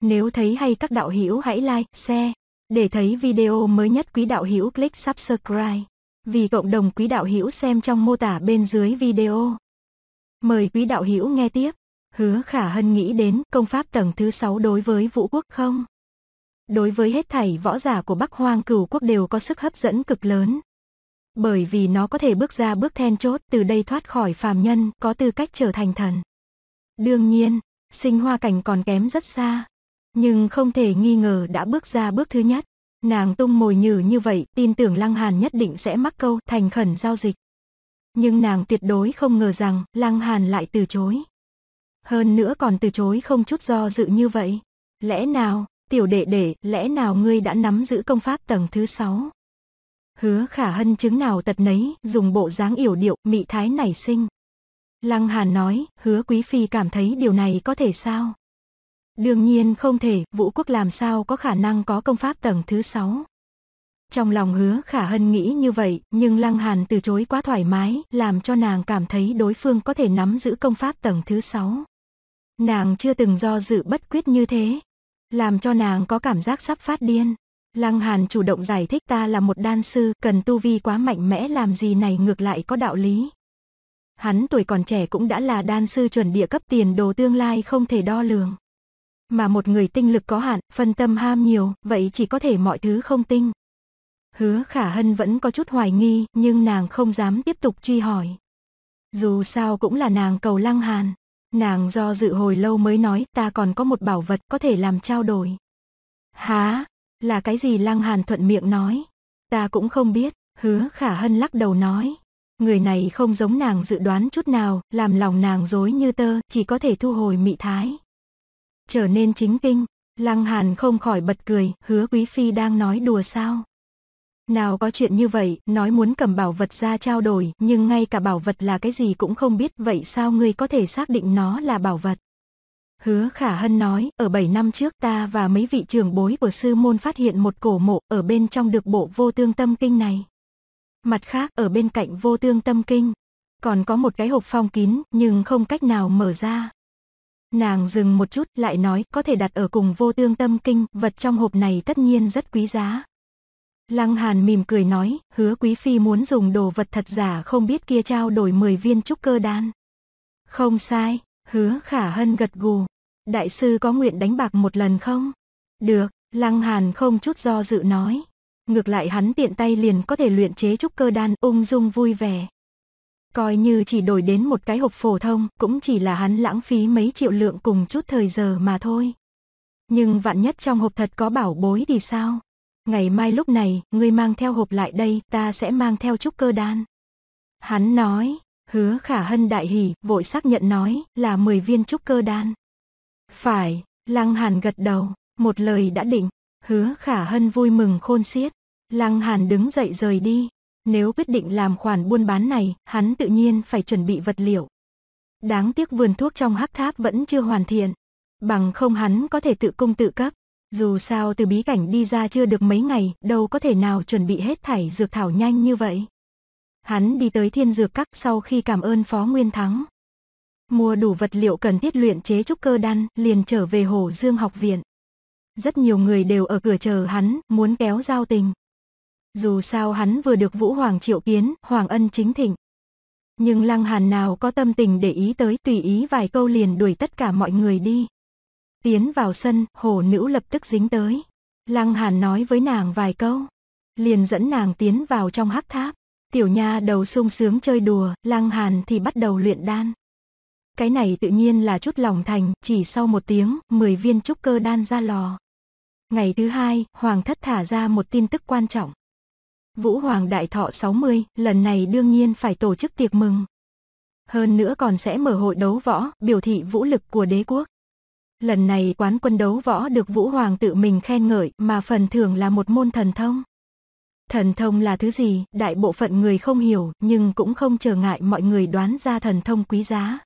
Nếu thấy hay các đạo hữu hãy like, share. Để thấy video mới nhất quý đạo hữu click subscribe. Vì cộng đồng quý đạo hữu xem trong mô tả bên dưới video. Mời quý đạo hữu nghe tiếp. Hứa Khả Hân nghĩ đến công pháp tầng thứ 6 đối với Vũ Quốc không? Đối với hết thảy võ giả của Bắc Hoang Cửu Quốc đều có sức hấp dẫn cực lớn. Bởi vì nó có thể bước ra bước then chốt từ đây thoát khỏi phàm nhân, có tư cách trở thành thần. Đương nhiên, sinh hoa cảnh còn kém rất xa nhưng không thể nghi ngờ đã bước ra bước thứ nhất. Nàng tung mồi nhử như vậy, tin tưởng Lăng Hàn nhất định sẽ mắc câu thành khẩn giao dịch. Nhưng nàng tuyệt đối không ngờ rằng Lăng Hàn lại từ chối. Hơn nữa còn từ chối không chút do dự như vậy. Lẽ nào, tiểu đệ đệ, lẽ nào ngươi đã nắm giữ công pháp tầng thứ sáu Hứa khả hân chứng nào tật nấy, dùng bộ dáng yểu điệu, mị thái nảy sinh. Lăng Hàn nói, hứa quý phi cảm thấy điều này có thể sao? Đương nhiên không thể, vũ quốc làm sao có khả năng có công pháp tầng thứ 6. Trong lòng hứa khả hân nghĩ như vậy, nhưng Lăng Hàn từ chối quá thoải mái, làm cho nàng cảm thấy đối phương có thể nắm giữ công pháp tầng thứ 6. Nàng chưa từng do dự bất quyết như thế, làm cho nàng có cảm giác sắp phát điên. Lăng Hàn chủ động giải thích ta là một đan sư, cần tu vi quá mạnh mẽ làm gì này ngược lại có đạo lý. Hắn tuổi còn trẻ cũng đã là đan sư chuẩn địa cấp tiền đồ tương lai không thể đo lường. Mà một người tinh lực có hạn, phân tâm ham nhiều, vậy chỉ có thể mọi thứ không tinh. Hứa khả hân vẫn có chút hoài nghi, nhưng nàng không dám tiếp tục truy hỏi. Dù sao cũng là nàng cầu lăng hàn. Nàng do dự hồi lâu mới nói ta còn có một bảo vật có thể làm trao đổi. Há, là cái gì lăng hàn thuận miệng nói. Ta cũng không biết, hứa khả hân lắc đầu nói. Người này không giống nàng dự đoán chút nào, làm lòng nàng dối như tơ, chỉ có thể thu hồi mị thái trở nên chính kinh. Lăng Hàn không khỏi bật cười, hứa quý phi đang nói đùa sao? Nào có chuyện như vậy, nói muốn cầm bảo vật ra trao đổi, nhưng ngay cả bảo vật là cái gì cũng không biết, vậy sao ngươi có thể xác định nó là bảo vật? Hứa Khả Hân nói, ở 7 năm trước ta và mấy vị trưởng bối của sư môn phát hiện một cổ mộ ở bên trong được bộ vô tương tâm kinh này. Mặt khác, ở bên cạnh vô tương tâm kinh, còn có một cái hộp phong kín, nhưng không cách nào mở ra. Nàng dừng một chút lại nói có thể đặt ở cùng vô tương tâm kinh, vật trong hộp này tất nhiên rất quý giá. Lăng Hàn mỉm cười nói, hứa quý phi muốn dùng đồ vật thật giả không biết kia trao đổi 10 viên trúc cơ đan. Không sai, hứa khả hân gật gù. Đại sư có nguyện đánh bạc một lần không? Được, Lăng Hàn không chút do dự nói. Ngược lại hắn tiện tay liền có thể luyện chế trúc cơ đan ung dung vui vẻ. Coi như chỉ đổi đến một cái hộp phổ thông, cũng chỉ là hắn lãng phí mấy triệu lượng cùng chút thời giờ mà thôi. Nhưng vạn nhất trong hộp thật có bảo bối thì sao? Ngày mai lúc này, ngươi mang theo hộp lại đây, ta sẽ mang theo trúc cơ đan. Hắn nói, hứa khả hân đại hỉ, vội xác nhận nói, là 10 viên trúc cơ đan. Phải, lăng hàn gật đầu, một lời đã định, hứa khả hân vui mừng khôn xiết. Lăng hàn đứng dậy rời đi, nếu quyết định làm khoản buôn bán này, hắn tự nhiên phải chuẩn bị vật liệu. Đáng tiếc vườn thuốc trong hắc tháp vẫn chưa hoàn thiện. Bằng không hắn có thể tự cung tự cấp. Dù sao từ bí cảnh đi ra chưa được mấy ngày, đâu có thể nào chuẩn bị hết thảy dược thảo nhanh như vậy. Hắn đi tới thiên dược các sau khi cảm ơn Phó Nguyên Thắng. Mua đủ vật liệu cần thiết luyện chế trúc cơ đan, liền trở về Hồ Dương học viện. Rất nhiều người đều ở cửa chờ hắn, muốn kéo giao tình, dù sao hắn vừa được Vũ Hoàng triệu kiến, Hoàng ân chính thịnh. Nhưng Lăng Hàn nào có tâm tình để ý tới tùy ý vài câu liền đuổi tất cả mọi người đi. Tiến vào sân, hồ nữ lập tức dính tới. Lăng Hàn nói với nàng vài câu. Liền dẫn nàng tiến vào trong hắc tháp. Tiểu nha đầu sung sướng chơi đùa, Lăng Hàn thì bắt đầu luyện đan. Cái này tự nhiên là chút lòng thành, chỉ sau một tiếng, 10 viên trúc cơ đan ra lò. Ngày thứ hai, Hoàng thất thả ra một tin tức quan trọng. Vũ Hoàng Đại Thọ 60, lần này đương nhiên phải tổ chức tiệc mừng. Hơn nữa còn sẽ mở hội đấu võ, biểu thị vũ lực của đế quốc. Lần này quán quân đấu võ được Vũ Hoàng tự mình khen ngợi, mà phần thưởng là một môn thần thông. Thần thông là thứ gì, đại bộ phận người không hiểu, nhưng cũng không trở ngại mọi người đoán ra thần thông quý giá.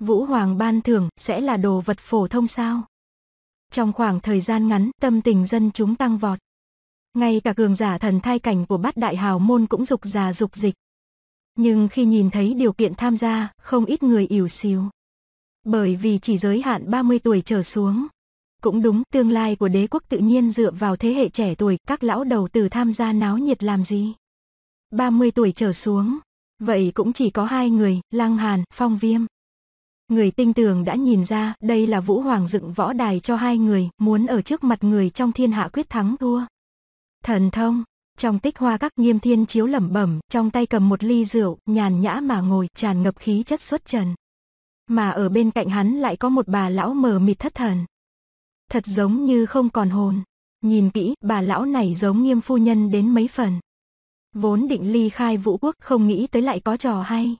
Vũ Hoàng ban thưởng sẽ là đồ vật phổ thông sao? Trong khoảng thời gian ngắn, tâm tình dân chúng tăng vọt ngay cả cường giả thần thai cảnh của bát đại hào môn cũng dục già dục dịch. Nhưng khi nhìn thấy điều kiện tham gia, không ít người ỉu xìu. Bởi vì chỉ giới hạn 30 tuổi trở xuống. Cũng đúng, tương lai của đế quốc tự nhiên dựa vào thế hệ trẻ tuổi, các lão đầu từ tham gia náo nhiệt làm gì? 30 tuổi trở xuống. Vậy cũng chỉ có hai người, Lăng Hàn, Phong Viêm. Người tinh tường đã nhìn ra, đây là Vũ Hoàng dựng võ đài cho hai người, muốn ở trước mặt người trong thiên hạ quyết thắng thua. Thần thông, trong tích hoa các nghiêm thiên chiếu lẩm bẩm, trong tay cầm một ly rượu, nhàn nhã mà ngồi, tràn ngập khí chất xuất trần. Mà ở bên cạnh hắn lại có một bà lão mờ mịt thất thần. Thật giống như không còn hồn. Nhìn kỹ, bà lão này giống nghiêm phu nhân đến mấy phần. Vốn định ly khai vũ quốc không nghĩ tới lại có trò hay.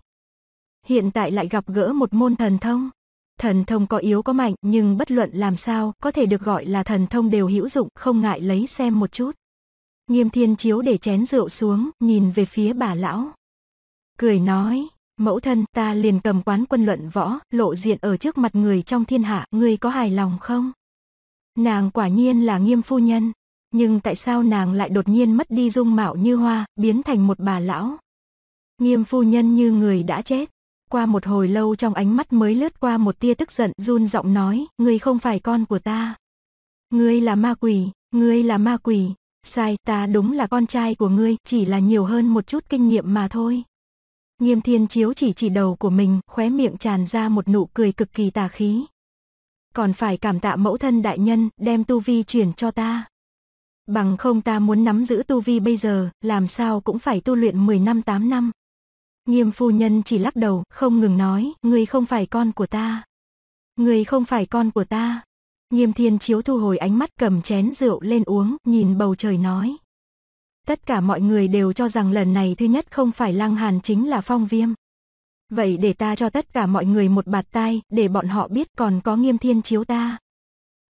Hiện tại lại gặp gỡ một môn thần thông. Thần thông có yếu có mạnh nhưng bất luận làm sao có thể được gọi là thần thông đều hữu dụng không ngại lấy xem một chút. Nghiêm thiên chiếu để chén rượu xuống, nhìn về phía bà lão. Cười nói, mẫu thân ta liền cầm quán quân luận võ, lộ diện ở trước mặt người trong thiên hạ, ngươi có hài lòng không? Nàng quả nhiên là nghiêm phu nhân, nhưng tại sao nàng lại đột nhiên mất đi dung mạo như hoa, biến thành một bà lão? Nghiêm phu nhân như người đã chết. Qua một hồi lâu trong ánh mắt mới lướt qua một tia tức giận, run giọng nói, ngươi không phải con của ta. Ngươi là ma quỷ, ngươi là ma quỷ, Sai ta đúng là con trai của ngươi, chỉ là nhiều hơn một chút kinh nghiệm mà thôi. Nghiêm thiên chiếu chỉ chỉ đầu của mình, khóe miệng tràn ra một nụ cười cực kỳ tà khí. Còn phải cảm tạ mẫu thân đại nhân, đem tu vi chuyển cho ta. Bằng không ta muốn nắm giữ tu vi bây giờ, làm sao cũng phải tu luyện 10 năm 8 năm. Nghiêm phu nhân chỉ lắc đầu, không ngừng nói, ngươi không phải con của ta. Ngươi không phải con của ta. Nghiêm thiên chiếu thu hồi ánh mắt cầm chén rượu lên uống, nhìn bầu trời nói. Tất cả mọi người đều cho rằng lần này thứ nhất không phải lang hàn chính là phong viêm. Vậy để ta cho tất cả mọi người một bạt tai, để bọn họ biết còn có nghiêm thiên chiếu ta.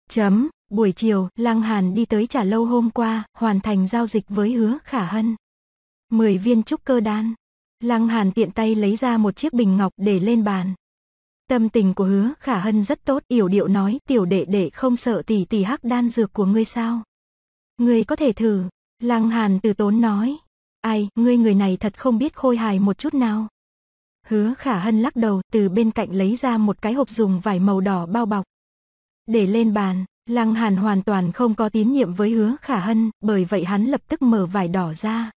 Chấm, buổi chiều, lang hàn đi tới trả lâu hôm qua, hoàn thành giao dịch với hứa khả hân. mười viên trúc cơ đan. Lăng Hàn tiện tay lấy ra một chiếc bình ngọc để lên bàn. Tâm tình của hứa khả hân rất tốt, yểu điệu nói tiểu đệ đệ không sợ tỷ tỷ hắc đan dược của ngươi sao. Ngươi có thể thử, lăng hàn từ tốn nói. Ai, ngươi người này thật không biết khôi hài một chút nào. Hứa khả hân lắc đầu từ bên cạnh lấy ra một cái hộp dùng vải màu đỏ bao bọc. Để lên bàn, lăng hàn hoàn toàn không có tín nhiệm với hứa khả hân, bởi vậy hắn lập tức mở vải đỏ ra.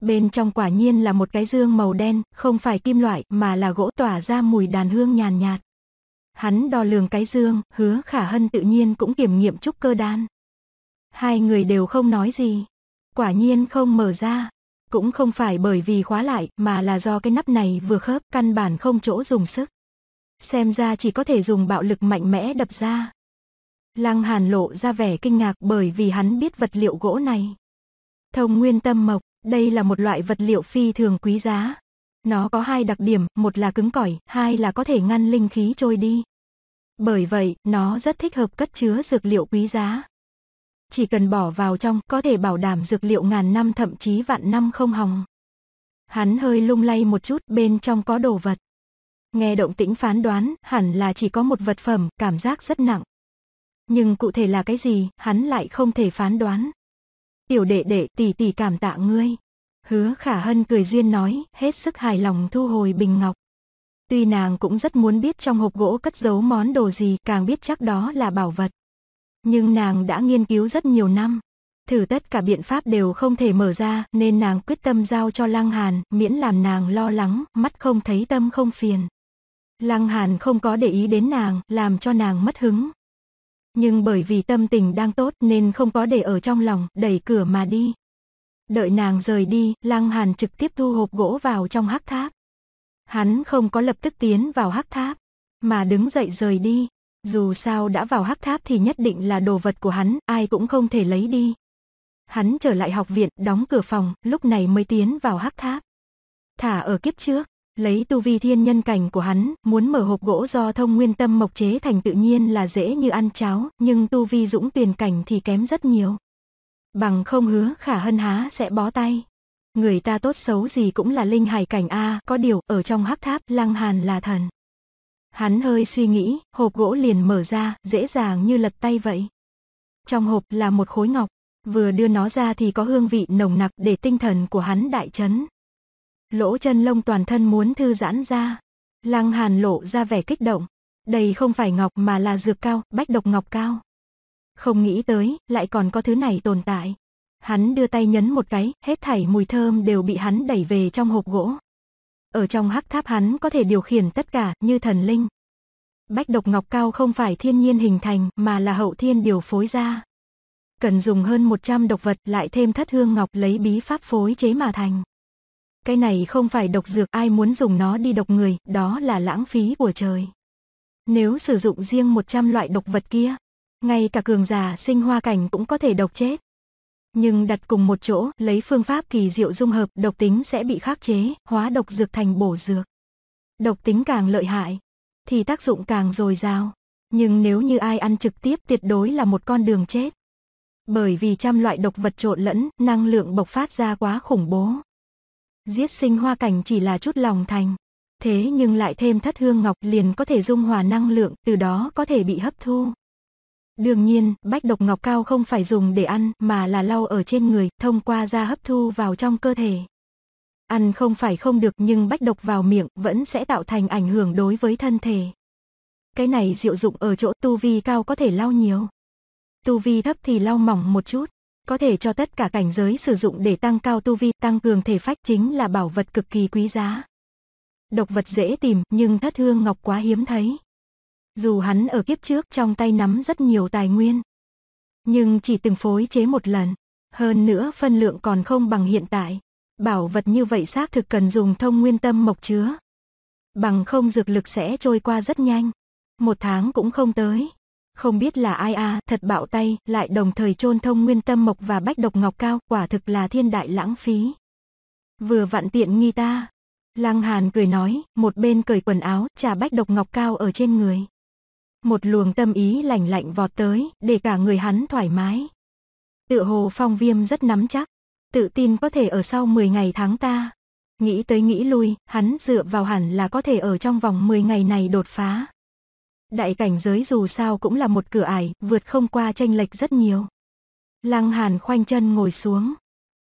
Bên trong quả nhiên là một cái dương màu đen, không phải kim loại mà là gỗ tỏa ra mùi đàn hương nhàn nhạt, Hắn đo lường cái dương, hứa khả hân tự nhiên cũng kiểm nghiệm trúc cơ đan. Hai người đều không nói gì. Quả nhiên không mở ra. Cũng không phải bởi vì khóa lại mà là do cái nắp này vừa khớp căn bản không chỗ dùng sức. Xem ra chỉ có thể dùng bạo lực mạnh mẽ đập ra. Lăng Hàn lộ ra vẻ kinh ngạc bởi vì hắn biết vật liệu gỗ này. Thông nguyên tâm mộc, đây là một loại vật liệu phi thường quý giá. Nó có hai đặc điểm, một là cứng cỏi, hai là có thể ngăn linh khí trôi đi. Bởi vậy, nó rất thích hợp cất chứa dược liệu quý giá. Chỉ cần bỏ vào trong, có thể bảo đảm dược liệu ngàn năm thậm chí vạn năm không hỏng. Hắn hơi lung lay một chút, bên trong có đồ vật. Nghe động tĩnh phán đoán, hẳn là chỉ có một vật phẩm, cảm giác rất nặng. Nhưng cụ thể là cái gì, hắn lại không thể phán đoán tiểu đệ đệ tỷ tỷ cảm tạ ngươi. Hứa khả hân cười duyên nói, hết sức hài lòng thu hồi bình ngọc. Tuy nàng cũng rất muốn biết trong hộp gỗ cất giấu món đồ gì càng biết chắc đó là bảo vật. Nhưng nàng đã nghiên cứu rất nhiều năm. Thử tất cả biện pháp đều không thể mở ra nên nàng quyết tâm giao cho Lăng Hàn miễn làm nàng lo lắng, mắt không thấy tâm không phiền. Lăng Hàn không có để ý đến nàng, làm cho nàng mất hứng, nhưng bởi vì tâm tình đang tốt nên không có để ở trong lòng, đẩy cửa mà đi. Đợi nàng rời đi, Lăng Hàn trực tiếp thu hộp gỗ vào trong hắc tháp. Hắn không có lập tức tiến vào hắc tháp, mà đứng dậy rời đi. Dù sao đã vào hắc tháp thì nhất định là đồ vật của hắn, ai cũng không thể lấy đi. Hắn trở lại học viện, đóng cửa phòng, lúc này mới tiến vào hắc tháp. Thả ở kiếp trước, Lấy tu vi thiên nhân cảnh của hắn, muốn mở hộp gỗ do thông nguyên tâm mộc chế thành tự nhiên là dễ như ăn cháo, nhưng tu vi dũng tuyển cảnh thì kém rất nhiều. Bằng không hứa khả hân há sẽ bó tay. Người ta tốt xấu gì cũng là linh hải cảnh A, có điều, ở trong hắc tháp, lăng hàn là thần. Hắn hơi suy nghĩ, hộp gỗ liền mở ra, dễ dàng như lật tay vậy. Trong hộp là một khối ngọc, vừa đưa nó ra thì có hương vị nồng nặc để tinh thần của hắn đại chấn lỗ chân lông toàn thân muốn thư giãn ra. Lăng Hàn lộ ra vẻ kích động, đây không phải ngọc mà là dược cao, bách độc ngọc cao. Không nghĩ tới, lại còn có thứ này tồn tại. Hắn đưa tay nhấn một cái, hết thảy mùi thơm đều bị hắn đẩy về trong hộp gỗ. Ở trong hắc tháp hắn có thể điều khiển tất cả, như thần linh. Bách độc ngọc cao không phải thiên nhiên hình thành, mà là hậu thiên điều phối ra. Cần dùng hơn 100 độc vật lại thêm thất hương ngọc lấy bí pháp phối chế mà thành. Cái này không phải độc dược, ai muốn dùng nó đi độc người, đó là lãng phí của trời. Nếu sử dụng riêng 100 loại độc vật kia, ngay cả cường giả sinh hoa cảnh cũng có thể độc chết. Nhưng đặt cùng một chỗ, lấy phương pháp kỳ diệu dung hợp, độc tính sẽ bị khắc chế, hóa độc dược thành bổ dược. Độc tính càng lợi hại, thì tác dụng càng dồi dào. Nhưng nếu như ai ăn trực tiếp tuyệt đối là một con đường chết. Bởi vì trăm loại độc vật trộn lẫn, năng lượng bộc phát ra quá khủng bố. Giết sinh hoa cảnh chỉ là chút lòng thành. Thế nhưng lại thêm thất hương ngọc liền có thể dung hòa năng lượng, từ đó có thể bị hấp thu. Đương nhiên, bách độc ngọc cao không phải dùng để ăn mà là lau ở trên người, thông qua da hấp thu vào trong cơ thể. Ăn không phải không được nhưng bách độc vào miệng vẫn sẽ tạo thành ảnh hưởng đối với thân thể. Cái này diệu dụng ở chỗ tu vi cao có thể lau nhiều. Tu vi thấp thì lau mỏng một chút có thể cho tất cả cảnh giới sử dụng để tăng cao tu vi, tăng cường thể phách chính là bảo vật cực kỳ quý giá. Độc vật dễ tìm, nhưng thất hương ngọc quá hiếm thấy. Dù hắn ở kiếp trước trong tay nắm rất nhiều tài nguyên, nhưng chỉ từng phối chế một lần, hơn nữa phân lượng còn không bằng hiện tại. Bảo vật như vậy xác thực cần dùng thông nguyên tâm mộc chứa. Bằng không dược lực sẽ trôi qua rất nhanh, một tháng cũng không tới không biết là ai a à, thật bạo tay, lại đồng thời chôn thông nguyên tâm mộc và bách độc ngọc cao, quả thực là thiên đại lãng phí. Vừa vặn tiện nghi ta. Lăng Hàn cười nói, một bên cởi quần áo, trà bách độc ngọc cao ở trên người. Một luồng tâm ý lạnh lạnh vọt tới, để cả người hắn thoải mái. Tựa hồ phong viêm rất nắm chắc, tự tin có thể ở sau 10 ngày tháng ta. Nghĩ tới nghĩ lui, hắn dựa vào hẳn là có thể ở trong vòng 10 ngày này đột phá. Đại cảnh giới dù sao cũng là một cửa ải, vượt không qua tranh lệch rất nhiều. Lăng Hàn khoanh chân ngồi xuống,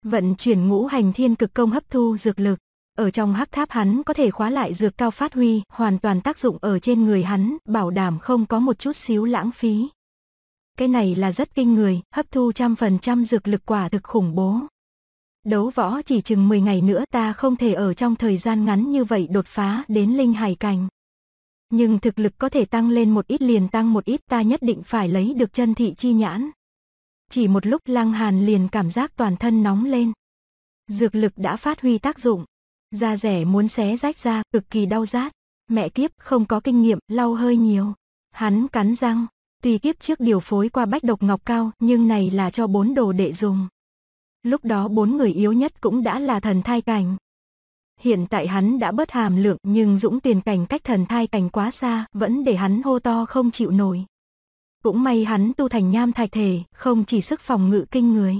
vận chuyển ngũ hành thiên cực công hấp thu dược lực. Ở trong hắc tháp hắn có thể khóa lại dược cao phát huy, hoàn toàn tác dụng ở trên người hắn, bảo đảm không có một chút xíu lãng phí. Cái này là rất kinh người, hấp thu trăm phần trăm dược lực quả thực khủng bố. Đấu võ chỉ chừng 10 ngày nữa ta không thể ở trong thời gian ngắn như vậy đột phá đến linh hải cảnh nhưng thực lực có thể tăng lên một ít liền tăng một ít ta nhất định phải lấy được chân thị chi nhãn. Chỉ một lúc Lăng Hàn liền cảm giác toàn thân nóng lên. Dược lực đã phát huy tác dụng. Da rẻ muốn xé rách ra, cực kỳ đau rát. Mẹ kiếp, không có kinh nghiệm, lau hơi nhiều. Hắn cắn răng, tuy kiếp trước điều phối qua bách độc ngọc cao, nhưng này là cho bốn đồ đệ dùng. Lúc đó bốn người yếu nhất cũng đã là thần thai cảnh. Hiện tại hắn đã bớt hàm lượng nhưng dũng tiền cảnh cách thần thai cảnh quá xa, vẫn để hắn hô to không chịu nổi. Cũng may hắn tu thành nham thạch thể, không chỉ sức phòng ngự kinh người.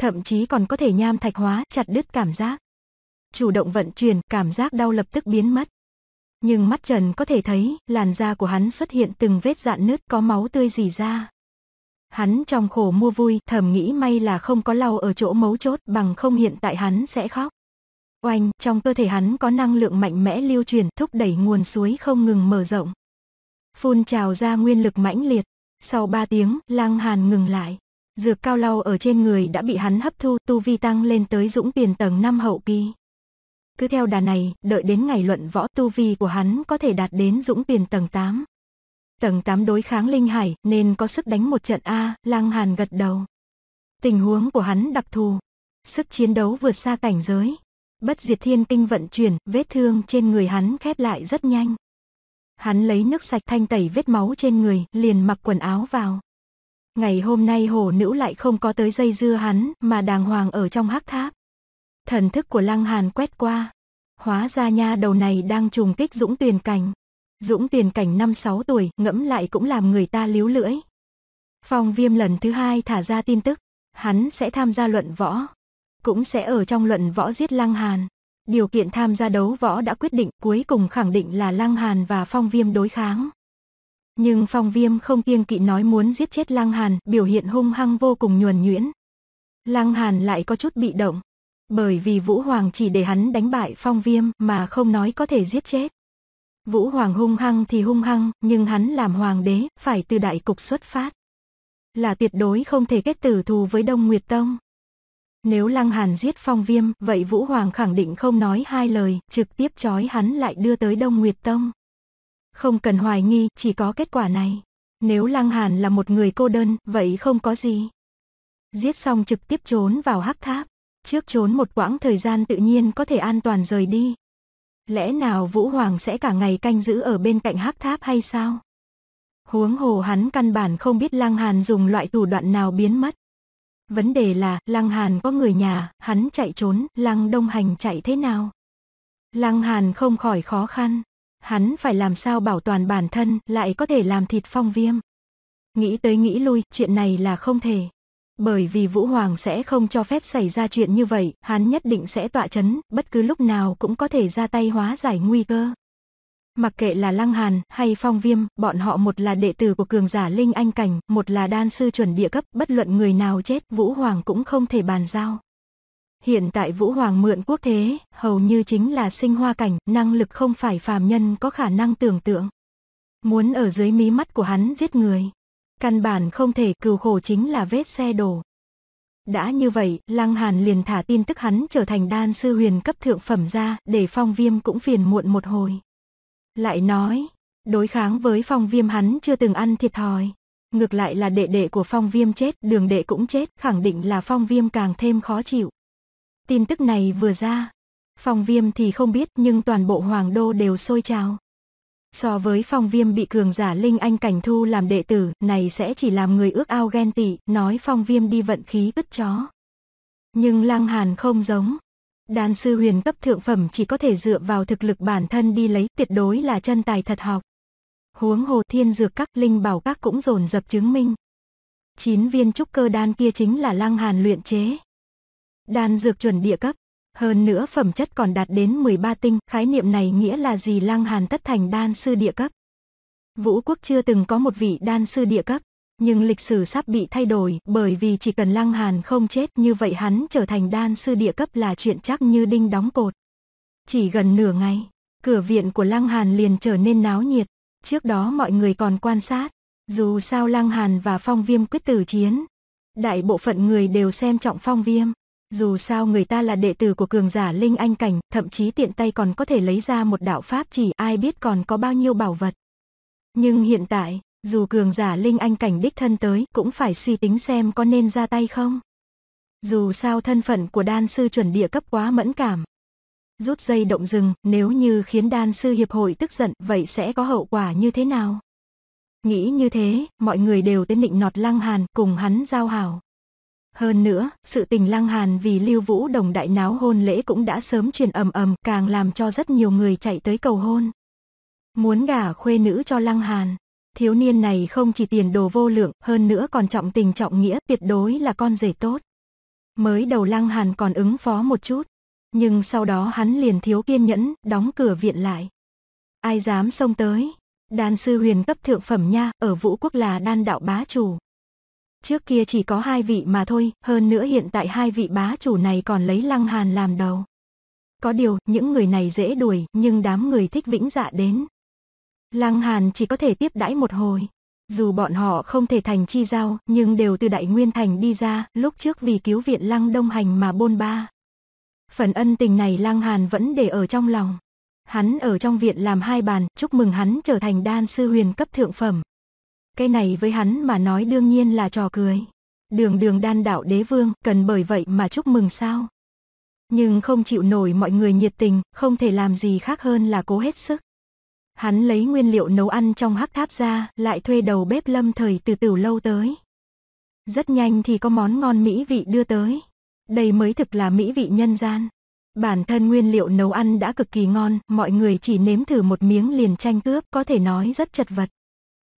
Thậm chí còn có thể nham thạch hóa, chặt đứt cảm giác. Chủ động vận chuyển, cảm giác đau lập tức biến mất. Nhưng mắt trần có thể thấy, làn da của hắn xuất hiện từng vết dạn nứt có máu tươi rỉ ra. Hắn trong khổ mua vui, thầm nghĩ may là không có lau ở chỗ mấu chốt bằng không hiện tại hắn sẽ khóc. Oanh, trong cơ thể hắn có năng lượng mạnh mẽ lưu truyền thúc đẩy nguồn suối không ngừng mở rộng. Phun trào ra nguyên lực mãnh liệt. Sau 3 tiếng, lang hàn ngừng lại. Dược cao lau ở trên người đã bị hắn hấp thu tu vi tăng lên tới dũng tiền tầng 5 hậu kỳ. Cứ theo đà này, đợi đến ngày luận võ tu vi của hắn có thể đạt đến dũng tiền tầng 8. Tầng 8 đối kháng linh hải nên có sức đánh một trận A, lang hàn gật đầu. Tình huống của hắn đặc thù. Sức chiến đấu vượt xa cảnh giới, Bất diệt thiên kinh vận chuyển, vết thương trên người hắn khép lại rất nhanh. Hắn lấy nước sạch thanh tẩy vết máu trên người, liền mặc quần áo vào. Ngày hôm nay hồ nữ lại không có tới dây dưa hắn, mà đàng hoàng ở trong hắc tháp. Thần thức của lăng hàn quét qua. Hóa ra nha đầu này đang trùng kích dũng tuyền cảnh. Dũng tuyền cảnh năm sáu tuổi, ngẫm lại cũng làm người ta líu lưỡi. Phong viêm lần thứ hai thả ra tin tức, hắn sẽ tham gia luận võ, cũng sẽ ở trong luận võ giết Lăng Hàn. Điều kiện tham gia đấu võ đã quyết định cuối cùng khẳng định là Lăng Hàn và Phong Viêm đối kháng. Nhưng Phong Viêm không kiêng kỵ nói muốn giết chết Lăng Hàn, biểu hiện hung hăng vô cùng nhuần nhuyễn. Lăng Hàn lại có chút bị động, bởi vì Vũ Hoàng chỉ để hắn đánh bại Phong Viêm mà không nói có thể giết chết. Vũ Hoàng hung hăng thì hung hăng, nhưng hắn làm hoàng đế, phải từ đại cục xuất phát. Là tuyệt đối không thể kết tử thù với Đông Nguyệt Tông. Nếu Lăng Hàn giết phong viêm, vậy Vũ Hoàng khẳng định không nói hai lời, trực tiếp trói hắn lại đưa tới Đông Nguyệt Tông. Không cần hoài nghi, chỉ có kết quả này. Nếu Lăng Hàn là một người cô đơn, vậy không có gì. Giết xong trực tiếp trốn vào hắc tháp. Trước trốn một quãng thời gian tự nhiên có thể an toàn rời đi. Lẽ nào Vũ Hoàng sẽ cả ngày canh giữ ở bên cạnh hắc tháp hay sao? Huống hồ hắn căn bản không biết Lăng Hàn dùng loại thủ đoạn nào biến mất. Vấn đề là, Lăng Hàn có người nhà, hắn chạy trốn, Lăng Đông Hành chạy thế nào? Lăng Hàn không khỏi khó khăn. Hắn phải làm sao bảo toàn bản thân, lại có thể làm thịt phong viêm. Nghĩ tới nghĩ lui, chuyện này là không thể. Bởi vì Vũ Hoàng sẽ không cho phép xảy ra chuyện như vậy, hắn nhất định sẽ tọa chấn, bất cứ lúc nào cũng có thể ra tay hóa giải nguy cơ. Mặc kệ là Lăng Hàn hay Phong Viêm, bọn họ một là đệ tử của cường giả Linh Anh Cảnh, một là đan sư chuẩn địa cấp, bất luận người nào chết, Vũ Hoàng cũng không thể bàn giao. Hiện tại Vũ Hoàng mượn quốc thế, hầu như chính là sinh hoa cảnh, năng lực không phải phàm nhân có khả năng tưởng tượng. Muốn ở dưới mí mắt của hắn giết người. Căn bản không thể cừu khổ chính là vết xe đổ. Đã như vậy, Lăng Hàn liền thả tin tức hắn trở thành đan sư huyền cấp thượng phẩm ra, để phong viêm cũng phiền muộn một hồi. Lại nói, đối kháng với phong viêm hắn chưa từng ăn thiệt thòi. Ngược lại là đệ đệ của phong viêm chết, đường đệ cũng chết, khẳng định là phong viêm càng thêm khó chịu. Tin tức này vừa ra, phong viêm thì không biết nhưng toàn bộ hoàng đô đều sôi trào. So với phong viêm bị cường giả Linh Anh Cảnh Thu làm đệ tử, này sẽ chỉ làm người ước ao ghen tị, nói phong viêm đi vận khí cứt chó. Nhưng Lăng Hàn không giống, Đan sư huyền cấp thượng phẩm chỉ có thể dựa vào thực lực bản thân đi lấy, tuyệt đối là chân tài thật học. Huống hồ thiên dược các linh bảo các cũng dồn dập chứng minh. Chín viên trúc cơ đan kia chính là lăng hàn luyện chế. Đan dược chuẩn địa cấp, hơn nữa phẩm chất còn đạt đến 13 tinh, khái niệm này nghĩa là gì lăng hàn tất thành đan sư địa cấp. Vũ quốc chưa từng có một vị đan sư địa cấp, nhưng lịch sử sắp bị thay đổi bởi vì chỉ cần Lăng Hàn không chết như vậy hắn trở thành đan sư địa cấp là chuyện chắc như đinh đóng cột. Chỉ gần nửa ngày, cửa viện của Lăng Hàn liền trở nên náo nhiệt, trước đó mọi người còn quan sát, dù sao Lăng Hàn và Phong Viêm quyết tử chiến. Đại bộ phận người đều xem trọng Phong Viêm, dù sao người ta là đệ tử của cường giả Linh Anh Cảnh, thậm chí tiện tay còn có thể lấy ra một đạo pháp chỉ ai biết còn có bao nhiêu bảo vật. Nhưng hiện tại, dù cường giả linh anh cảnh đích thân tới cũng phải suy tính xem có nên ra tay không. Dù sao thân phận của đan sư chuẩn địa cấp quá mẫn cảm. Rút dây động rừng, nếu như khiến đan sư hiệp hội tức giận, vậy sẽ có hậu quả như thế nào? Nghĩ như thế, mọi người đều tới định nọt Lăng Hàn cùng hắn giao hảo. Hơn nữa, sự tình Lăng Hàn vì Lưu Vũ Đồng đại náo hôn lễ cũng đã sớm truyền ầm ầm, càng làm cho rất nhiều người chạy tới cầu hôn. Muốn gả khuê nữ cho Lăng Hàn thiếu niên này không chỉ tiền đồ vô lượng, hơn nữa còn trọng tình trọng nghĩa, tuyệt đối là con rể tốt. Mới đầu Lăng Hàn còn ứng phó một chút, nhưng sau đó hắn liền thiếu kiên nhẫn, đóng cửa viện lại. Ai dám xông tới? Đan sư huyền cấp thượng phẩm nha, ở Vũ Quốc là đan đạo bá chủ. Trước kia chỉ có hai vị mà thôi, hơn nữa hiện tại hai vị bá chủ này còn lấy Lăng Hàn làm đầu. Có điều, những người này dễ đuổi, nhưng đám người thích vĩnh dạ đến. Lăng Hàn chỉ có thể tiếp đãi một hồi. Dù bọn họ không thể thành chi giao, nhưng đều từ Đại Nguyên Thành đi ra, lúc trước vì cứu viện Lăng Đông Hành mà bôn ba. Phần ân tình này Lăng Hàn vẫn để ở trong lòng. Hắn ở trong viện làm hai bàn, chúc mừng hắn trở thành đan sư huyền cấp thượng phẩm. Cái này với hắn mà nói đương nhiên là trò cười. Đường đường đan đạo đế vương, cần bởi vậy mà chúc mừng sao? Nhưng không chịu nổi mọi người nhiệt tình, không thể làm gì khác hơn là cố hết sức. Hắn lấy nguyên liệu nấu ăn trong hắc tháp ra, lại thuê đầu bếp lâm thời từ từ lâu tới. Rất nhanh thì có món ngon mỹ vị đưa tới. Đây mới thực là mỹ vị nhân gian. Bản thân nguyên liệu nấu ăn đã cực kỳ ngon, mọi người chỉ nếm thử một miếng liền tranh cướp, có thể nói rất chật vật.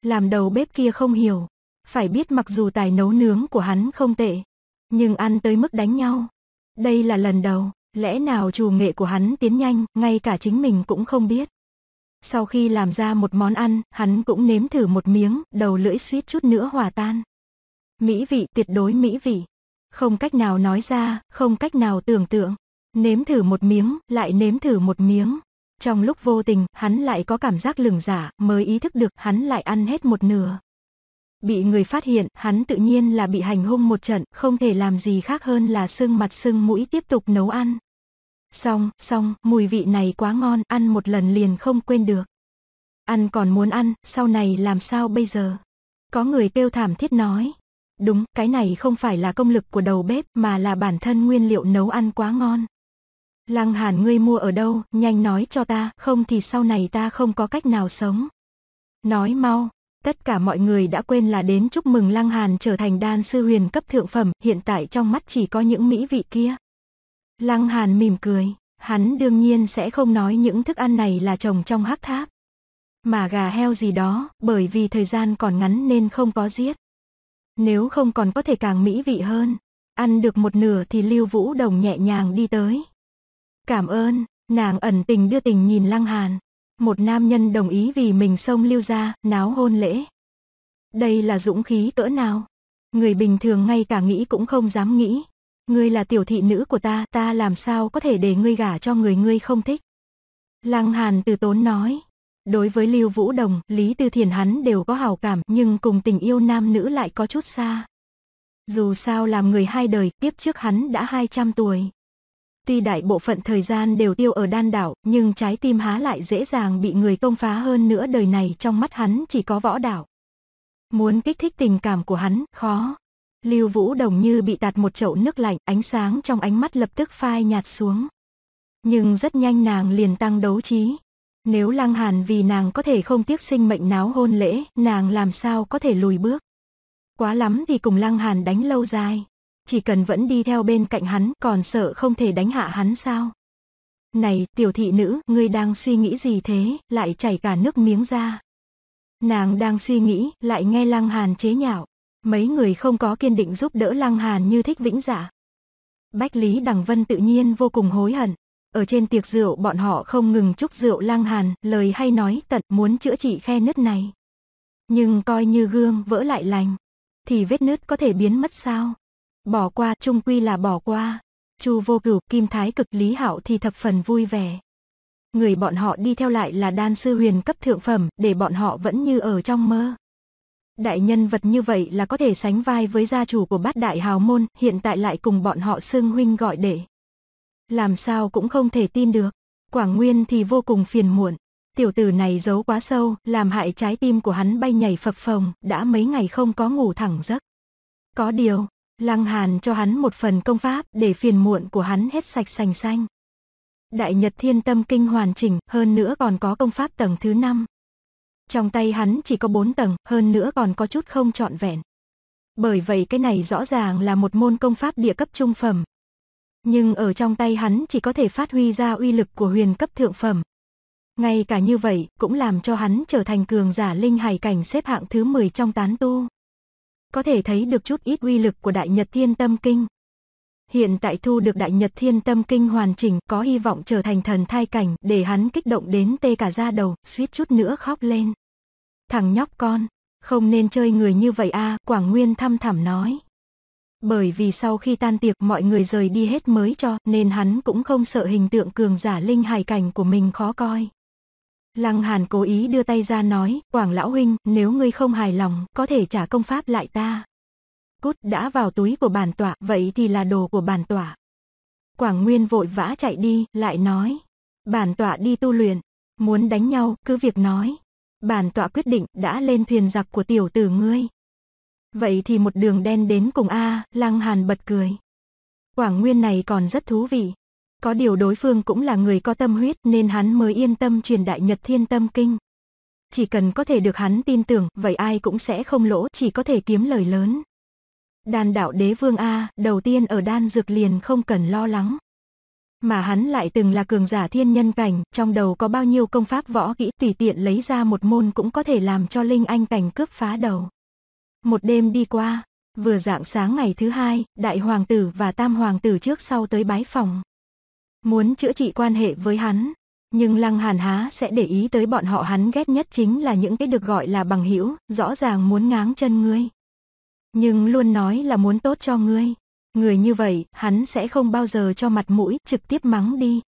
Làm đầu bếp kia không hiểu, phải biết mặc dù tài nấu nướng của hắn không tệ, nhưng ăn tới mức đánh nhau. Đây là lần đầu, lẽ nào chủ nghệ của hắn tiến nhanh, ngay cả chính mình cũng không biết. Sau khi làm ra một món ăn, hắn cũng nếm thử một miếng, đầu lưỡi suýt chút nữa hòa tan. Mỹ vị, tuyệt đối mỹ vị. Không cách nào nói ra, không cách nào tưởng tượng. Nếm thử một miếng, lại nếm thử một miếng. Trong lúc vô tình, hắn lại có cảm giác lừng giả, mới ý thức được hắn lại ăn hết một nửa. Bị người phát hiện, hắn tự nhiên là bị hành hung một trận, không thể làm gì khác hơn là sưng mặt sưng mũi tiếp tục nấu ăn. Xong, xong, mùi vị này quá ngon, ăn một lần liền không quên được. Ăn còn muốn ăn, sau này làm sao bây giờ? Có người kêu thảm thiết nói. Đúng, cái này không phải là công lực của đầu bếp mà là bản thân nguyên liệu nấu ăn quá ngon. Lăng hàn ngươi mua ở đâu, nhanh nói cho ta, không thì sau này ta không có cách nào sống. Nói mau, tất cả mọi người đã quên là đến chúc mừng Lăng Hàn trở thành đan sư huyền cấp thượng phẩm, hiện tại trong mắt chỉ có những mỹ vị kia. Lăng Hàn mỉm cười, hắn đương nhiên sẽ không nói những thức ăn này là trồng trong hắc tháp. Mà gà heo gì đó, bởi vì thời gian còn ngắn nên không có giết. Nếu không còn có thể càng mỹ vị hơn. Ăn được một nửa thì Lưu Vũ Đồng nhẹ nhàng đi tới. Cảm ơn, nàng ẩn tình đưa tình nhìn Lăng Hàn. Một nam nhân đồng ý vì mình xông Lưu ra, náo hôn lễ. Đây là dũng khí cỡ nào? Người bình thường ngay cả nghĩ cũng không dám nghĩ. Ngươi là tiểu thị nữ của ta, ta làm sao có thể để ngươi gả cho người ngươi không thích. Lăng Hàn từ tốn nói. Đối với Lưu Vũ Đồng, Lý Tư Thiền hắn đều có hảo cảm, nhưng cùng tình yêu nam nữ lại có chút xa. Dù sao làm người hai đời, tiếp trước hắn đã 200 tuổi. Tuy đại bộ phận thời gian đều tiêu ở đan đảo, nhưng trái tim há lại dễ dàng bị người công phá hơn nữa đời này trong mắt hắn chỉ có võ đảo. Muốn kích thích tình cảm của hắn, khó. Lưu Vũ Đồng như bị tạt một chậu nước lạnh, ánh sáng trong ánh mắt lập tức phai nhạt xuống. Nhưng rất nhanh nàng liền tăng đấu trí. Nếu Lăng Hàn vì nàng có thể không tiếc sinh mệnh náo hôn lễ, nàng làm sao có thể lùi bước. Quá lắm thì cùng Lăng Hàn đánh lâu dài. Chỉ cần vẫn đi theo bên cạnh hắn còn sợ không thể đánh hạ hắn sao. Này tiểu thị nữ, ngươi đang suy nghĩ gì thế, lại chảy cả nước miếng ra. Nàng đang suy nghĩ, lại nghe Lăng Hàn chế nhạo mấy người không có kiên định giúp đỡ Lăng Hàn như thích vĩnh Dạ, Bách Lý Đằng Vân tự nhiên vô cùng hối hận. Ở trên tiệc rượu bọn họ không ngừng chúc rượu Lăng Hàn, lời hay nói tận muốn chữa trị khe nứt này. Nhưng coi như gương vỡ lại lành, thì vết nứt có thể biến mất sao? Bỏ qua trung quy là bỏ qua. Chu vô cửu, kim thái cực lý hảo thì thập phần vui vẻ. Người bọn họ đi theo lại là đan sư huyền cấp thượng phẩm, để bọn họ vẫn như ở trong mơ. Đại nhân vật như vậy là có thể sánh vai với gia chủ của bát đại hào môn, hiện tại lại cùng bọn họ xưng huynh gọi để Làm sao cũng không thể tin được. Quảng Nguyên thì vô cùng phiền muộn. Tiểu tử này giấu quá sâu, làm hại trái tim của hắn bay nhảy phập phồng, đã mấy ngày không có ngủ thẳng giấc. Có điều, Lăng Hàn cho hắn một phần công pháp để phiền muộn của hắn hết sạch sành xanh. Đại Nhật Thiên Tâm Kinh hoàn chỉnh, hơn nữa còn có công pháp tầng thứ 5. Trong tay hắn chỉ có bốn tầng, hơn nữa còn có chút không trọn vẹn. Bởi vậy cái này rõ ràng là một môn công pháp địa cấp trung phẩm. Nhưng ở trong tay hắn chỉ có thể phát huy ra uy lực của huyền cấp thượng phẩm. Ngay cả như vậy, cũng làm cho hắn trở thành cường giả linh hải cảnh xếp hạng thứ 10 trong tán tu. Có thể thấy được chút ít uy lực của Đại Nhật Thiên Tâm Kinh hiện tại thu được đại nhật thiên tâm kinh hoàn chỉnh, có hy vọng trở thành thần thai cảnh, để hắn kích động đến tê cả da đầu, suýt chút nữa khóc lên. Thằng nhóc con, không nên chơi người như vậy a à, Quảng Nguyên thăm thẳm nói. Bởi vì sau khi tan tiệc mọi người rời đi hết mới cho, nên hắn cũng không sợ hình tượng cường giả linh hài cảnh của mình khó coi. Lăng Hàn cố ý đưa tay ra nói, Quảng Lão Huynh, nếu ngươi không hài lòng, có thể trả công pháp lại ta cút đã vào túi của bản tọa, vậy thì là đồ của bản tọa. Quảng Nguyên vội vã chạy đi, lại nói. Bản tọa đi tu luyện, muốn đánh nhau, cứ việc nói. Bản tọa quyết định đã lên thuyền giặc của tiểu tử ngươi. Vậy thì một đường đen đến cùng A, à, Lăng Hàn bật cười. Quảng Nguyên này còn rất thú vị. Có điều đối phương cũng là người có tâm huyết nên hắn mới yên tâm truyền đại nhật thiên tâm kinh. Chỉ cần có thể được hắn tin tưởng, vậy ai cũng sẽ không lỗ, chỉ có thể kiếm lời lớn. Đan đạo đế vương A, đầu tiên ở đan dược liền không cần lo lắng. Mà hắn lại từng là cường giả thiên nhân cảnh, trong đầu có bao nhiêu công pháp võ kỹ tùy tiện lấy ra một môn cũng có thể làm cho linh anh cảnh cướp phá đầu. Một đêm đi qua, vừa dạng sáng ngày thứ hai, đại hoàng tử và tam hoàng tử trước sau tới bái phòng. Muốn chữa trị quan hệ với hắn, nhưng Lăng Hàn Há sẽ để ý tới bọn họ hắn ghét nhất chính là những cái được gọi là bằng hữu rõ ràng muốn ngáng chân ngươi nhưng luôn nói là muốn tốt cho ngươi. Người như vậy, hắn sẽ không bao giờ cho mặt mũi, trực tiếp mắng đi.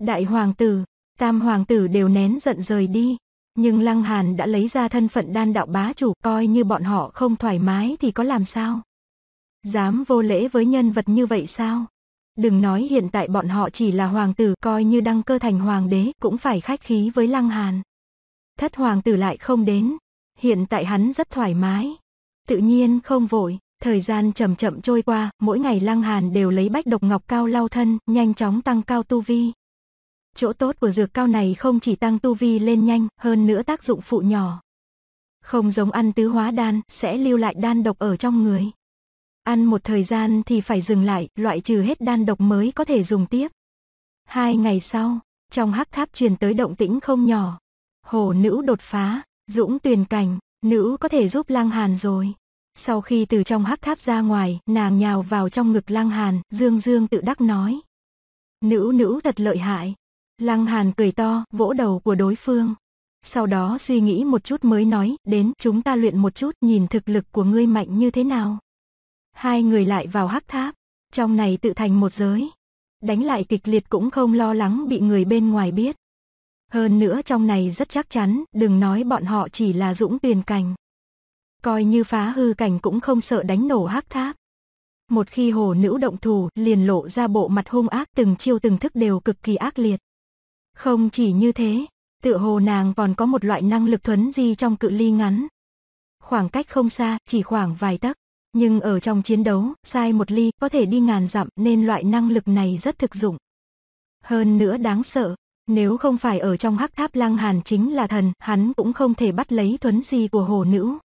Đại hoàng tử, tam hoàng tử đều nén giận rời đi. Nhưng Lăng Hàn đã lấy ra thân phận đan đạo bá chủ, coi như bọn họ không thoải mái thì có làm sao? Dám vô lễ với nhân vật như vậy sao? Đừng nói hiện tại bọn họ chỉ là hoàng tử, coi như đăng cơ thành hoàng đế, cũng phải khách khí với Lăng Hàn. Thất hoàng tử lại không đến, hiện tại hắn rất thoải mái. Tự nhiên không vội, thời gian chậm chậm trôi qua, mỗi ngày Lăng Hàn đều lấy bách độc ngọc cao lau thân, nhanh chóng tăng cao tu vi. Chỗ tốt của dược cao này không chỉ tăng tu vi lên nhanh, hơn nữa tác dụng phụ nhỏ. Không giống ăn tứ hóa đan, sẽ lưu lại đan độc ở trong người. Ăn một thời gian thì phải dừng lại, loại trừ hết đan độc mới có thể dùng tiếp. Hai ngày sau, trong hắc tháp truyền tới động tĩnh không nhỏ. Hồ nữ đột phá, dũng tuyền cảnh, Nữ có thể giúp Lăng Hàn rồi. Sau khi từ trong hắc tháp ra ngoài, nàng nhào vào trong ngực Lăng Hàn, dương dương tự đắc nói. Nữ nữ thật lợi hại. Lăng Hàn cười to, vỗ đầu của đối phương. Sau đó suy nghĩ một chút mới nói, đến chúng ta luyện một chút nhìn thực lực của ngươi mạnh như thế nào. Hai người lại vào hắc tháp, trong này tự thành một giới. Đánh lại kịch liệt cũng không lo lắng bị người bên ngoài biết. Hơn nữa trong này rất chắc chắn, đừng nói bọn họ chỉ là dũng tuyền cảnh. Coi như phá hư cảnh cũng không sợ đánh nổ hắc tháp. Một khi hồ nữ động thủ liền lộ ra bộ mặt hung ác từng chiêu từng thức đều cực kỳ ác liệt. Không chỉ như thế, tựa hồ nàng còn có một loại năng lực thuấn di trong cự ly ngắn. Khoảng cách không xa, chỉ khoảng vài tấc. Nhưng ở trong chiến đấu, sai một ly có thể đi ngàn dặm nên loại năng lực này rất thực dụng. Hơn nữa đáng sợ, nếu không phải ở trong hắc tháp lăng hàn chính là thần, hắn cũng không thể bắt lấy thuấn di của hồ nữ.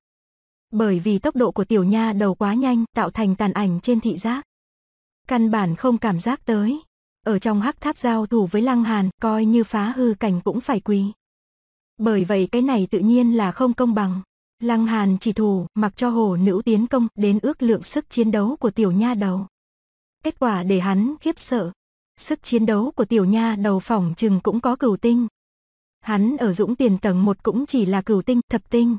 Bởi vì tốc độ của tiểu nha đầu quá nhanh, tạo thành tàn ảnh trên thị giác. Căn bản không cảm giác tới. Ở trong hắc tháp giao thủ với lăng hàn, coi như phá hư cảnh cũng phải quỳ. Bởi vậy cái này tự nhiên là không công bằng. Lăng hàn chỉ thủ, mặc cho hồ nữ tiến công, đến ước lượng sức chiến đấu của tiểu nha đầu. Kết quả để hắn khiếp sợ, Sức chiến đấu của tiểu nha đầu phòng chừng cũng có cửu tinh. Hắn ở dũng tiền tầng một cũng chỉ là cửu tinh, thập tinh.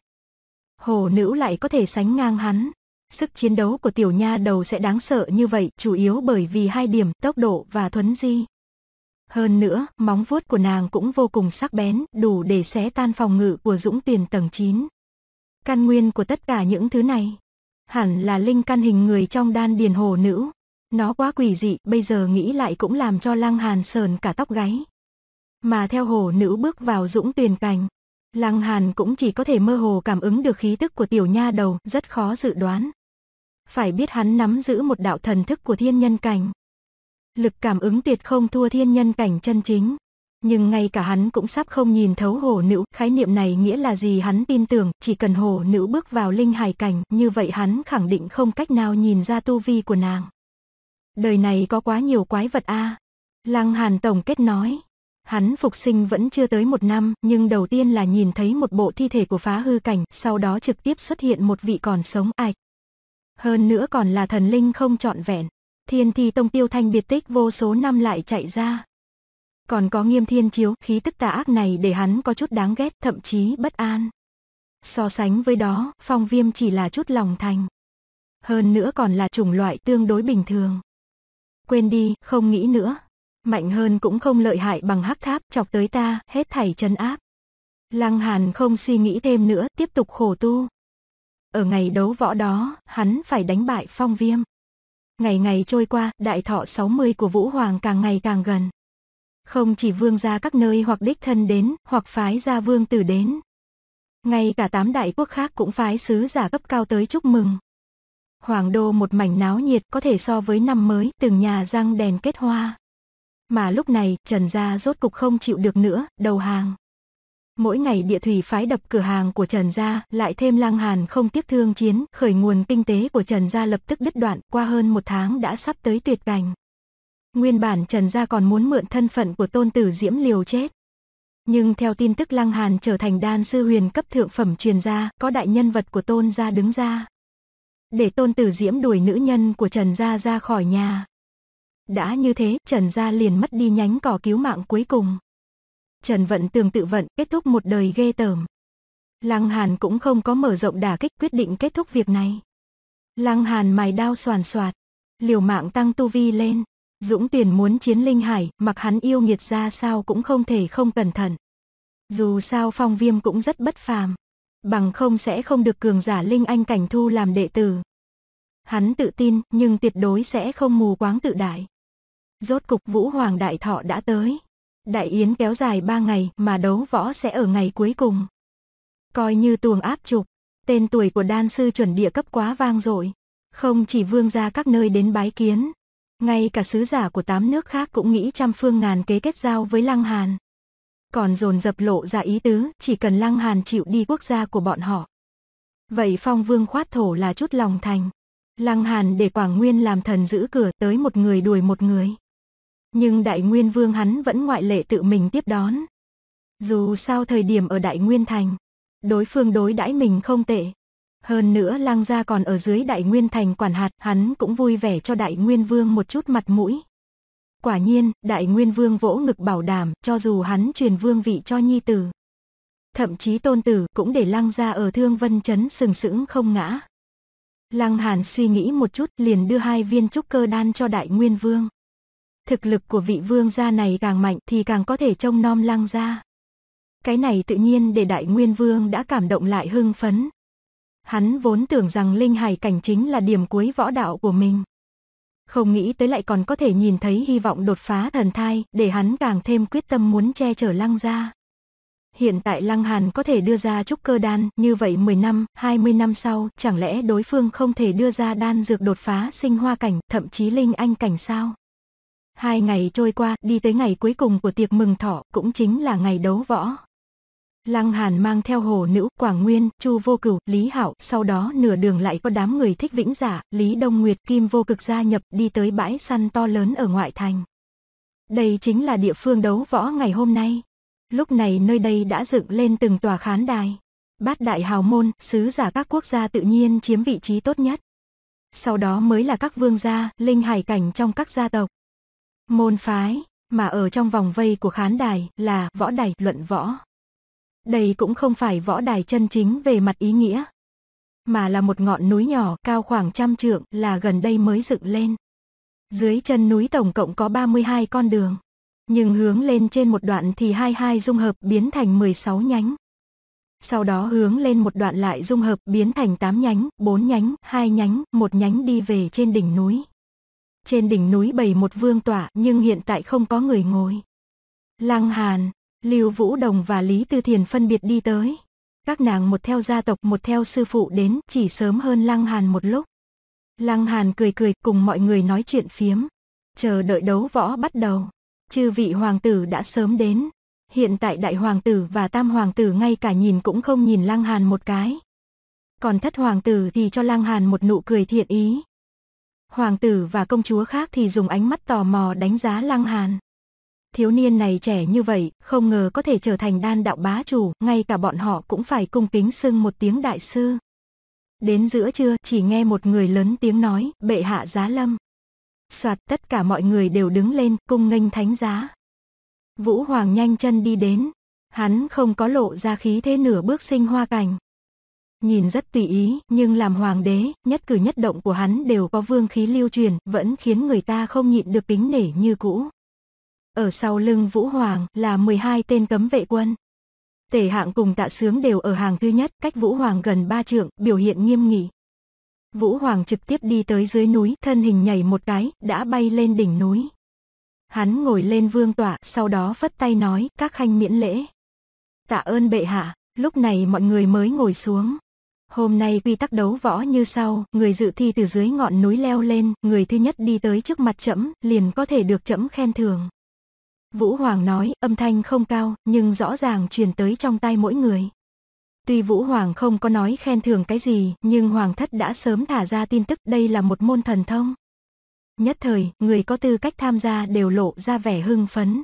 Hồ nữ lại có thể sánh ngang hắn. Sức chiến đấu của tiểu nha đầu sẽ đáng sợ như vậy chủ yếu bởi vì hai điểm tốc độ và thuấn di. Hơn nữa, móng vuốt của nàng cũng vô cùng sắc bén, đủ để xé tan phòng ngự của dũng tiền tầng 9. Căn nguyên của tất cả những thứ này, hẳn là linh căn hình người trong đan điền hồ nữ. Nó quá quỷ dị, bây giờ nghĩ lại cũng làm cho Lăng Hàn sờn cả tóc gáy. Mà theo hồ nữ bước vào dũng tuyền cảnh Lăng Hàn cũng chỉ có thể mơ hồ cảm ứng được khí tức của tiểu nha đầu, rất khó dự đoán. Phải biết hắn nắm giữ một đạo thần thức của thiên nhân cảnh. Lực cảm ứng tuyệt không thua thiên nhân cảnh chân chính. Nhưng ngay cả hắn cũng sắp không nhìn thấu hồ nữ, khái niệm này nghĩa là gì hắn tin tưởng, chỉ cần hồ nữ bước vào linh hài cảnh, như vậy hắn khẳng định không cách nào nhìn ra tu vi của nàng. Đời này có quá nhiều quái vật a. Lăng Hàn tổng kết nói. Hắn phục sinh vẫn chưa tới một năm, nhưng đầu tiên là nhìn thấy một bộ thi thể của phá hư cảnh, sau đó trực tiếp xuất hiện một vị còn sống ạch. Hơn nữa còn là thần linh không trọn vẹn. Thiên thi tông tiêu thanh biệt tích vô số năm lại chạy ra. Còn có nghiêm thiên chiếu, khí tức tà ác này để hắn có chút đáng ghét, thậm chí bất an. So sánh với đó, phong viêm chỉ là chút lòng thành. Hơn nữa còn là chủng loại tương đối bình thường. Quên đi, không nghĩ nữa. Mạnh hơn cũng không lợi hại bằng hắc tháp chọc tới ta, hết thảy chân áp. Lăng Hàn không suy nghĩ thêm nữa, tiếp tục khổ tu. Ở ngày đấu võ đó, hắn phải đánh bại phong viêm. Ngày ngày trôi qua, đại thọ 60 của Vũ Hoàng càng ngày càng gần. Không chỉ vương gia các nơi hoặc đích thân đến, hoặc phái ra vương tử đến. Ngay cả tám đại quốc khác cũng phái sứ giả cấp cao tới chúc mừng. Hoàng đô một mảnh náo nhiệt có thể so với năm mới, từng nhà răng đèn kết hoa. Mà lúc này, Trần Gia rốt cục không chịu được nữa, đầu hàng. Mỗi ngày địa thủy phái đập cửa hàng của Trần Gia, lại thêm lang hàn không tiếc thương chiến, khởi nguồn kinh tế của Trần Gia lập tức đứt đoạn, qua hơn một tháng đã sắp tới tuyệt cảnh. Nguyên bản Trần Gia còn muốn mượn thân phận của tôn tử diễm liều chết. Nhưng theo tin tức Lăng Hàn trở thành đan sư huyền cấp thượng phẩm truyền ra, có đại nhân vật của tôn gia đứng ra để tôn tử diễm đuổi nữ nhân của Trần Gia ra khỏi nhà. Đã như thế, Trần Gia liền mất đi nhánh cỏ cứu mạng cuối cùng. Trần Vận Tường tự vận, kết thúc một đời ghê tởm. Lăng Hàn cũng không có mở rộng đả kích quyết định kết thúc việc này. Lăng Hàn mài đao soàn soạt, liều mạng tăng tu vi lên. Dũng tiền muốn chiến linh hải, mặc hắn yêu nghiệt ra sao cũng không thể không cẩn thận. Dù sao phong viêm cũng rất bất phàm bằng không sẽ không được cường giả Linh Anh Cảnh thu làm đệ tử. Hắn tự tin, nhưng tuyệt đối sẽ không mù quáng tự đại. Rốt cục Vũ Hoàng Đại Thọ đã tới. Đại Yến kéo dài ba ngày mà đấu võ sẽ ở ngày cuối cùng. Coi như tuồng áp trục, tên tuổi của đan sư chuẩn địa cấp quá vang dội. Không chỉ vương gia các nơi đến bái kiến, ngay cả sứ giả của tám nước khác cũng nghĩ trăm phương ngàn kế kết giao với Lăng Hàn còn dồn dập lộ ra ý tứ, chỉ cần Lăng Hàn chịu đi quốc gia của bọn họ. Vậy Phong Vương khoát thổ là chút lòng thành. Lăng Hàn để Quảng Nguyên làm thần giữ cửa tới một người đuổi một người. Nhưng Đại Nguyên Vương hắn vẫn ngoại lệ tự mình tiếp đón. Dù sao thời điểm ở Đại Nguyên Thành, đối phương đối đãi mình không tệ. Hơn nữa Lăng gia còn ở dưới Đại Nguyên Thành quản hạt, hắn cũng vui vẻ cho Đại Nguyên Vương một chút mặt mũi. Quả nhiên, đại nguyên vương vỗ ngực bảo đảm, cho dù hắn truyền vương vị cho nhi tử. Thậm chí tôn tử cũng để lăng ra ở thương vân chấn sừng sững không ngã. Lăng Hàn suy nghĩ một chút liền đưa hai viên trúc cơ đan cho đại nguyên vương. Thực lực của vị vương gia này càng mạnh thì càng có thể trông nom lăng gia. Cái này tự nhiên để đại nguyên vương đã cảm động lại hưng phấn. Hắn vốn tưởng rằng linh hải cảnh chính là điểm cuối võ đạo của mình không nghĩ tới lại còn có thể nhìn thấy hy vọng đột phá thần thai, để hắn càng thêm quyết tâm muốn che chở Lăng gia. Hiện tại Lăng Hàn có thể đưa ra trúc cơ đan, như vậy 10 năm, 20 năm sau, chẳng lẽ đối phương không thể đưa ra đan dược đột phá sinh hoa cảnh, thậm chí linh anh cảnh sao? Hai ngày trôi qua, đi tới ngày cuối cùng của tiệc mừng thọ, cũng chính là ngày đấu võ. Lăng Hàn mang theo hồ nữ, Quảng Nguyên, Chu Vô Cửu, Lý Hạo. sau đó nửa đường lại có đám người thích vĩnh giả, dạ, Lý Đông Nguyệt, Kim Vô Cực gia nhập đi tới bãi săn to lớn ở ngoại thành. Đây chính là địa phương đấu võ ngày hôm nay. Lúc này nơi đây đã dựng lên từng tòa khán đài. Bát đại hào môn, sứ giả các quốc gia tự nhiên chiếm vị trí tốt nhất. Sau đó mới là các vương gia, linh hải cảnh trong các gia tộc. Môn phái, mà ở trong vòng vây của khán đài là võ đài luận võ. Đây cũng không phải võ đài chân chính về mặt ý nghĩa, mà là một ngọn núi nhỏ cao khoảng trăm trượng là gần đây mới dựng lên. Dưới chân núi tổng cộng có 32 con đường, nhưng hướng lên trên một đoạn thì 22 dung hợp biến thành 16 nhánh. Sau đó hướng lên một đoạn lại dung hợp biến thành 8 nhánh, 4 nhánh, 2 nhánh, một nhánh đi về trên đỉnh núi. Trên đỉnh núi bày một vương tỏa nhưng hiện tại không có người ngồi. Lăng Hàn, Lưu Vũ Đồng và Lý Tư Thiền phân biệt đi tới. Các nàng một theo gia tộc một theo sư phụ đến chỉ sớm hơn Lăng Hàn một lúc. Lăng Hàn cười cười cùng mọi người nói chuyện phiếm. Chờ đợi đấu võ bắt đầu. Chư vị hoàng tử đã sớm đến. Hiện tại đại hoàng tử và tam hoàng tử ngay cả nhìn cũng không nhìn Lăng Hàn một cái. Còn thất hoàng tử thì cho Lăng Hàn một nụ cười thiện ý. Hoàng tử và công chúa khác thì dùng ánh mắt tò mò đánh giá Lăng Hàn thiếu niên này trẻ như vậy, không ngờ có thể trở thành đan đạo bá chủ, ngay cả bọn họ cũng phải cung kính xưng một tiếng đại sư. Đến giữa trưa, chỉ nghe một người lớn tiếng nói, bệ hạ giá lâm. Soạt tất cả mọi người đều đứng lên, cung nghênh thánh giá. Vũ Hoàng nhanh chân đi đến, hắn không có lộ ra khí thế nửa bước sinh hoa cảnh. Nhìn rất tùy ý, nhưng làm hoàng đế, nhất cử nhất động của hắn đều có vương khí lưu truyền, vẫn khiến người ta không nhịn được kính nể như cũ. Ở sau lưng Vũ Hoàng là 12 tên cấm vệ quân. Tể hạng cùng tạ sướng đều ở hàng thứ nhất, cách Vũ Hoàng gần ba trượng, biểu hiện nghiêm nghị. Vũ Hoàng trực tiếp đi tới dưới núi, thân hình nhảy một cái, đã bay lên đỉnh núi. Hắn ngồi lên vương tọa, sau đó phất tay nói, các khanh miễn lễ. Tạ ơn bệ hạ, lúc này mọi người mới ngồi xuống. Hôm nay quy tắc đấu võ như sau, người dự thi từ dưới ngọn núi leo lên, người thứ nhất đi tới trước mặt trẫm liền có thể được trẫm khen thưởng. Vũ Hoàng nói, âm thanh không cao, nhưng rõ ràng truyền tới trong tai mỗi người. Tuy Vũ Hoàng không có nói khen thưởng cái gì, nhưng Hoàng thất đã sớm thả ra tin tức đây là một môn thần thông. Nhất thời, người có tư cách tham gia đều lộ ra vẻ hưng phấn.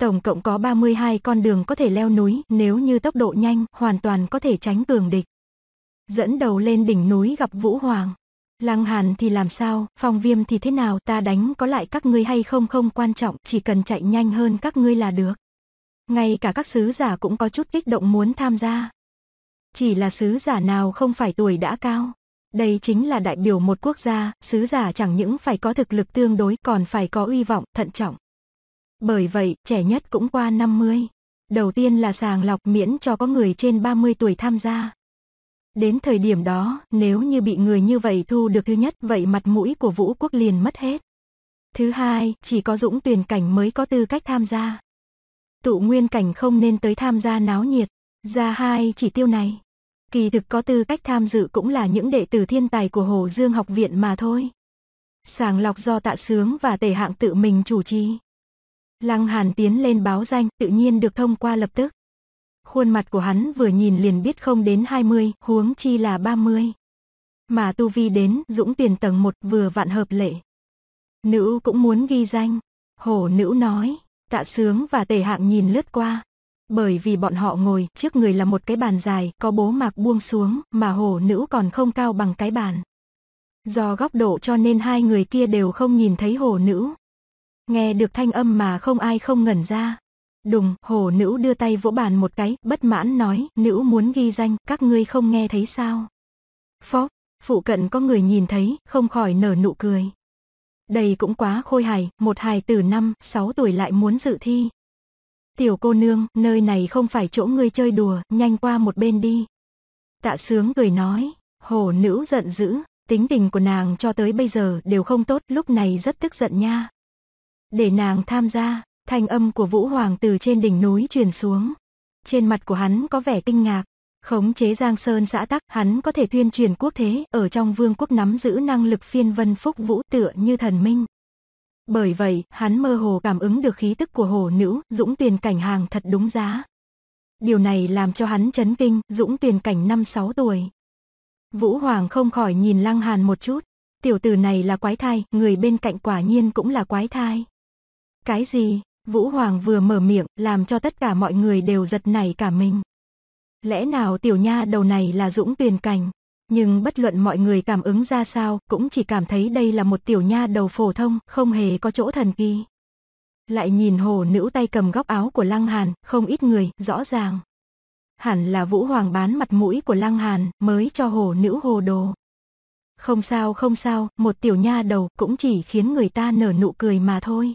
Tổng cộng có 32 con đường có thể leo núi, nếu như tốc độ nhanh, hoàn toàn có thể tránh cường địch. Dẫn đầu lên đỉnh núi gặp Vũ Hoàng. Lăng Hàn thì làm sao, Phong Viêm thì thế nào, ta đánh có lại các ngươi hay không không quan trọng, chỉ cần chạy nhanh hơn các ngươi là được. Ngay cả các sứ giả cũng có chút kích động muốn tham gia. Chỉ là sứ giả nào không phải tuổi đã cao. Đây chính là đại biểu một quốc gia, sứ giả chẳng những phải có thực lực tương đối còn phải có uy vọng, thận trọng. Bởi vậy, trẻ nhất cũng qua 50. Đầu tiên là sàng lọc miễn cho có người trên 30 tuổi tham gia. Đến thời điểm đó, nếu như bị người như vậy thu được thứ nhất, vậy mặt mũi của Vũ Quốc liền mất hết. Thứ hai, chỉ có dũng tuyển cảnh mới có tư cách tham gia. Tụ nguyên cảnh không nên tới tham gia náo nhiệt. Ra hai chỉ tiêu này. Kỳ thực có tư cách tham dự cũng là những đệ tử thiên tài của Hồ Dương học viện mà thôi. Sàng lọc do tạ sướng và tề hạng tự mình chủ trì. Lăng Hàn tiến lên báo danh tự nhiên được thông qua lập tức. Khuôn mặt của hắn vừa nhìn liền biết không đến 20, huống chi là 30. Mà tu vi đến, dũng tiền tầng 1 vừa vạn hợp lệ. Nữ cũng muốn ghi danh. Hổ nữ nói, tạ sướng và tề hạng nhìn lướt qua. Bởi vì bọn họ ngồi trước người là một cái bàn dài, có bố mạc buông xuống, mà hổ nữ còn không cao bằng cái bàn. Do góc độ cho nên hai người kia đều không nhìn thấy hổ nữ. Nghe được thanh âm mà không ai không ngẩn ra. Đùng, hồ nữ đưa tay vỗ bàn một cái, bất mãn nói, nữ muốn ghi danh, các ngươi không nghe thấy sao. Phó, phụ cận có người nhìn thấy, không khỏi nở nụ cười. Đây cũng quá khôi hài, một hài từ năm, sáu tuổi lại muốn dự thi. Tiểu cô nương, nơi này không phải chỗ ngươi chơi đùa, nhanh qua một bên đi. Tạ sướng cười nói, hồ nữ giận dữ, tính tình của nàng cho tới bây giờ đều không tốt, lúc này rất tức giận nha. Để nàng tham gia, Thanh âm của Vũ Hoàng từ trên đỉnh núi truyền xuống. Trên mặt của hắn có vẻ kinh ngạc. Khống chế Giang Sơn xã tắc, hắn có thể tuyên truyền quốc thế, ở trong vương quốc nắm giữ năng lực phiên vân phúc vũ tựa như thần minh. Bởi vậy, hắn mơ hồ cảm ứng được khí tức của hồ nữ, dũng tuyền cảnh hàng thật đúng giá. Điều này làm cho hắn chấn kinh, dũng tuyền cảnh năm sáu tuổi. Vũ Hoàng không khỏi nhìn Lăng Hàn một chút. Tiểu tử này là quái thai, người bên cạnh quả nhiên cũng là quái thai. Cái gì, Vũ Hoàng vừa mở miệng, làm cho tất cả mọi người đều giật nảy cả mình. Lẽ nào tiểu nha đầu này là Dũng Tuyền Cảnh? Nhưng bất luận mọi người cảm ứng ra sao, cũng chỉ cảm thấy đây là một tiểu nha đầu phổ thông, không hề có chỗ thần kỳ. Lại nhìn hồ nữ tay cầm góc áo của Lăng Hàn, không ít người, rõ ràng. Hẳn là Vũ Hoàng bán mặt mũi của Lăng Hàn, mới cho hồ nữ hồ đồ. Không sao không sao, một tiểu nha đầu cũng chỉ khiến người ta nở nụ cười mà thôi.